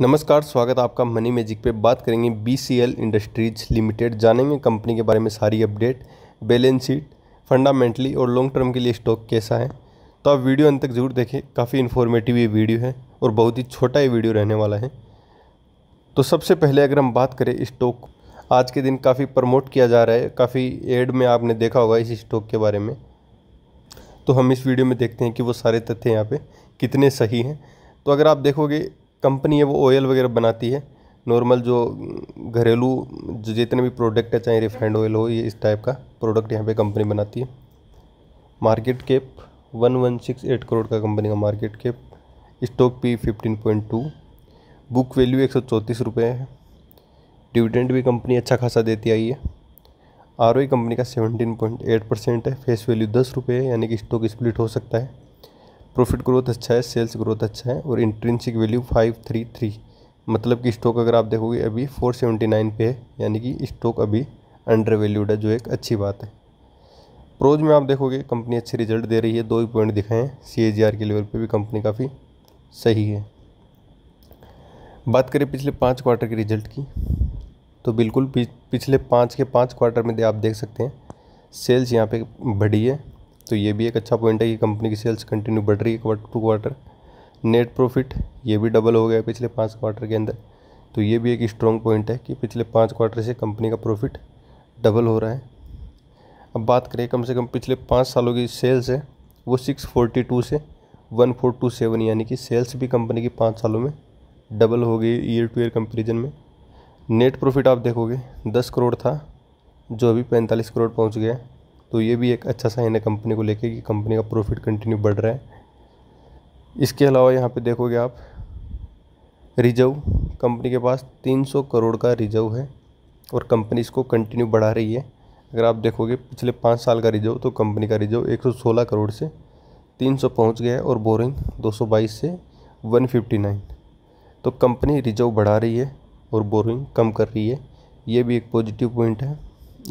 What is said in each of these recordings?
नमस्कार स्वागत आपका मनी मैजिक पे बात करेंगे B C L industries limited जानेंगे कंपनी के बारे में सारी अपडेट बैलेंस शीट फंडामेंटली और लॉन्ग टर्म के लिए स्टॉक कैसा है तो आप वीडियो अंत तक ज़रूर देखें काफ़ी इन्फॉर्मेटिव ये वीडियो है और बहुत ही छोटा ये वीडियो रहने वाला है तो सबसे पहले अगर हम बात करें स्टॉक आज के दिन काफ़ी प्रमोट किया जा रहा है काफ़ी एड में आपने देखा होगा इस स्टॉक के बारे में तो हम इस वीडियो में देखते हैं कि वो सारे तथ्य यहाँ पे कितने सही हैं तो अगर आप देखोगे कंपनी है वो ऑयल वगैरह बनाती है नॉर्मल जो घरेलू जो जितने भी प्रोडक्ट है चाहे रिफाइंड ऑयल हो ये इस टाइप का प्रोडक्ट यहाँ पे कंपनी बनाती है market cap one one six eight crore का कंपनी का market cap stock P fifteen point two book value एक सौ चौंतीस रुपये है डिविडेंड भी कंपनी अच्छा खासा देती आई है आर कंपनी का सेवनटीन पॉइंट एट परसेंट है फेस वैल्यू दस रुपये है यानी कि स्टॉक स्प्लिट हो सकता है प्रॉफिट ग्रोथ अच्छा है सेल्स ग्रोथ अच्छा है और intrinsic value five three three मतलब कि स्टॉक अगर आप देखोगे अभी फोर सेवेंटी नाइन पे है यानी कि स्टॉक अभी अंडर वैल्यूड है जो एक अच्छी बात है प्रोज में आप देखोगे कंपनी अच्छे रिजल्ट दे रही है दो ही पॉइंट दिखाए हैं सी के लेवल पर भी कंपनी काफ़ी सही है बात करें पिछले पाँच क्वार्टर के रिजल्ट की तो बिल्कुल पिछले पाँच के पाँच क्वार्टर में आप देख सकते हैं सेल्स यहाँ पे बढ़ी है तो ये भी एक अच्छा पॉइंट है कि कंपनी की सेल्स कंटिन्यू बढ़ रही है quarter to quarter net profit ये भी डबल हो गया पिछले पाँच क्वार्टर के अंदर तो ये भी एक स्ट्रॉन्ग पॉइंट है कि पिछले पाँच क्वार्टर से कंपनी का प्रॉफिट डबल हो रहा है अब बात करें कम से कम पिछले पाँच सालों की सेल्स है वो सिक्स फोर्टी टू से वन फोर टू सेवन यानी कि सेल्स भी कंपनी की पाँच सालों में डबल हो गई ईयर टू ईयर कंपेरिजन में नेट प्रॉफिट आप देखोगे दस करोड़ था जो अभी पैंतालीस करोड़ पहुंच गया तो ये भी एक अच्छा साइन है कंपनी को लेके कि कंपनी का प्रॉफिट कंटिन्यू बढ़ रहा है इसके अलावा यहाँ पे देखोगे आप रिजर्व कंपनी के पास 300 करोड़ का रिजर्व है और कंपनी इसको कंटिन्यू बढ़ा रही है अगर आप देखोगे पिछले पाँच साल का रिजर्व तो कंपनी का रिजर्व 116 करोड़ से 300 पहुँच गया है और बोरिंग 222 से 159 तो कंपनी रिजर्व बढ़ा रही है और बोरिंग कम कर रही है ये भी एक पॉजिटिव पॉइंट है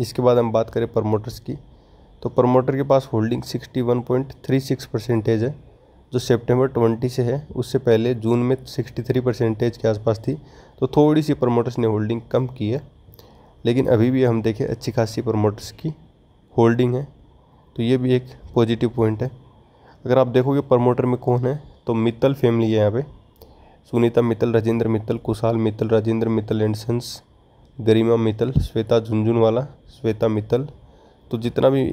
इसके बाद हम बात करें प्रमोटर्स की तो प्रमोटर के पास होल्डिंग 61.36 परसेंटेज है जो सितंबर 20 से है उससे पहले जून में 63 परसेंटेज के आसपास थी तो थोड़ी सी प्रमोटर्स ने होल्डिंग कम की है लेकिन अभी भी हम देखें अच्छी खासी प्रमोटर्स की होल्डिंग है तो ये भी एक पॉजिटिव पॉइंट है अगर आप देखोगे प्रमोटर में कौन है तो मित्तल फैमिली है यहाँ पे सुनीता मित्तल राजेंद्र मित्तल कुशाल मित्तल राजेंद्र मित्तल एंडसन्स गरिमा मित्तल श्वेता झुंझुनवाला श्वेता मित्तल तो जितना भी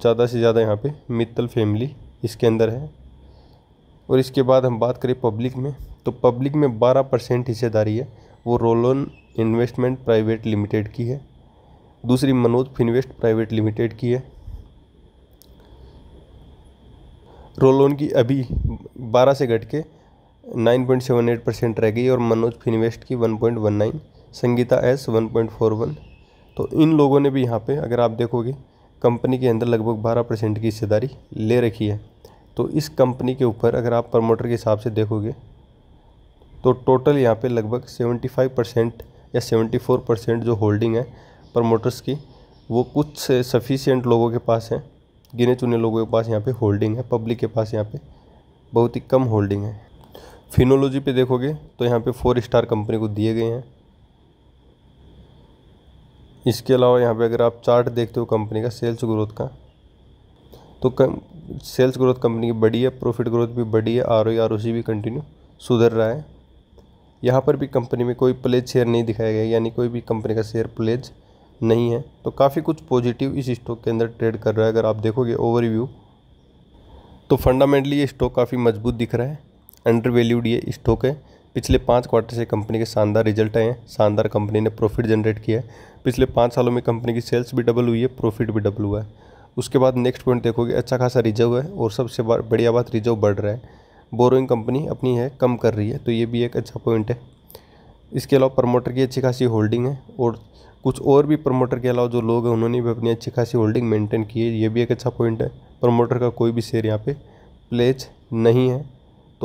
ज़्यादा से ज़्यादा यहाँ पे मित्तल फैमिली इसके अंदर है और इसके बाद हम बात करें पब्लिक में तो पब्लिक में 12 परसेंट हिस्सेदारी है वो रोलोन इन्वेस्टमेंट प्राइवेट लिमिटेड की है दूसरी मनोज फिनवेस्ट प्राइवेट लिमिटेड की है रोलोन की अभी 12 से घट के 9.78 परसेंट रह गई और मनोज फिनवेस्ट की 1.19 संगीता एस 1.41 तो इन लोगों ने भी यहाँ पे अगर आप देखोगे कंपनी के अंदर लगभग बारह परसेंट की हिस्सेदारी ले रखी है तो इस कंपनी के ऊपर अगर आप प्रमोटर के हिसाब से देखोगे तो टोटल यहाँ पे लगभग 75 परसेंट या 74 परसेंट जो होल्डिंग है प्रमोटर्स की वो कुछ सफिशेंट लोगों के पास है गिने चुने लोगों के पास यहाँ पे होल्डिंग है पब्लिक के पास यहाँ पे बहुत ही कम होल्डिंग है फिनोलॉजी पे देखोगे तो यहाँ पे फोर स्टार कंपनी को दिए गए हैं इसके अलावा यहाँ पे अगर आप चार्ट देखते हो कंपनी का सेल्स ग्रोथ का तो कम सेल्स ग्रोथ कंपनी की बड़ी है प्रॉफिट ग्रोथ भी बड़ी है आर ओ आर ओ सी भी कंटिन्यू सुधर रहा है यहाँ पर भी कंपनी में कोई प्लेज शेयर नहीं दिखाया गया यानी कोई भी कंपनी का शेयर प्लेज नहीं है तो काफ़ी कुछ पॉजिटिव इस स्टॉक के अंदर ट्रेड कर रहा है अगर आप देखोगे ओवरव्यू तो फंडामेंटली ये स्टॉक काफ़ी मजबूत दिख रहा है अंडर वैल्यूड ये स्टॉक है पिछले पाँच क्वार्टर से कंपनी के शानदार रिजल्ट आए हैं शानदार कंपनी ने प्रॉफिट जनरेट किया है पिछले पाँच सालों में कंपनी की सेल्स भी डबल हुई है प्रॉफिट भी डबल हुआ है उसके बाद नेक्स्ट पॉइंट देखोगे अच्छा खासा रिजर्व है और सबसे बढ़िया बात रिजर्व बढ़ रहा है बोरोइंग कंपनी अपनी है कम कर रही है तो ये भी एक अच्छा पॉइंट है इसके अलावा प्रमोटर की अच्छी खासी होल्डिंग है और कुछ और भी प्रमोटर के अलावा जो लोग हैं उन्होंने भी अपनी अच्छी खासी होल्डिंग मेंटेन की है ये भी एक अच्छा पॉइंट है प्रमोटर का कोई भी शेयर यहाँ पे प्लेज नहीं है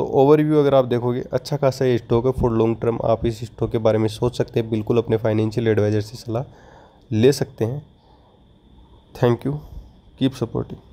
तो ओवरव्यू अगर आप देखोगे अच्छा खासा ये स्टॉक है फॉर लॉन्ग टर्म आप इस स्टॉक के बारे में सोच सकते हैं बिल्कुल अपने फाइनेंशियल एडवाइज़र से सलाह ले सकते हैं थैंक यू कीप सपोर्टिंग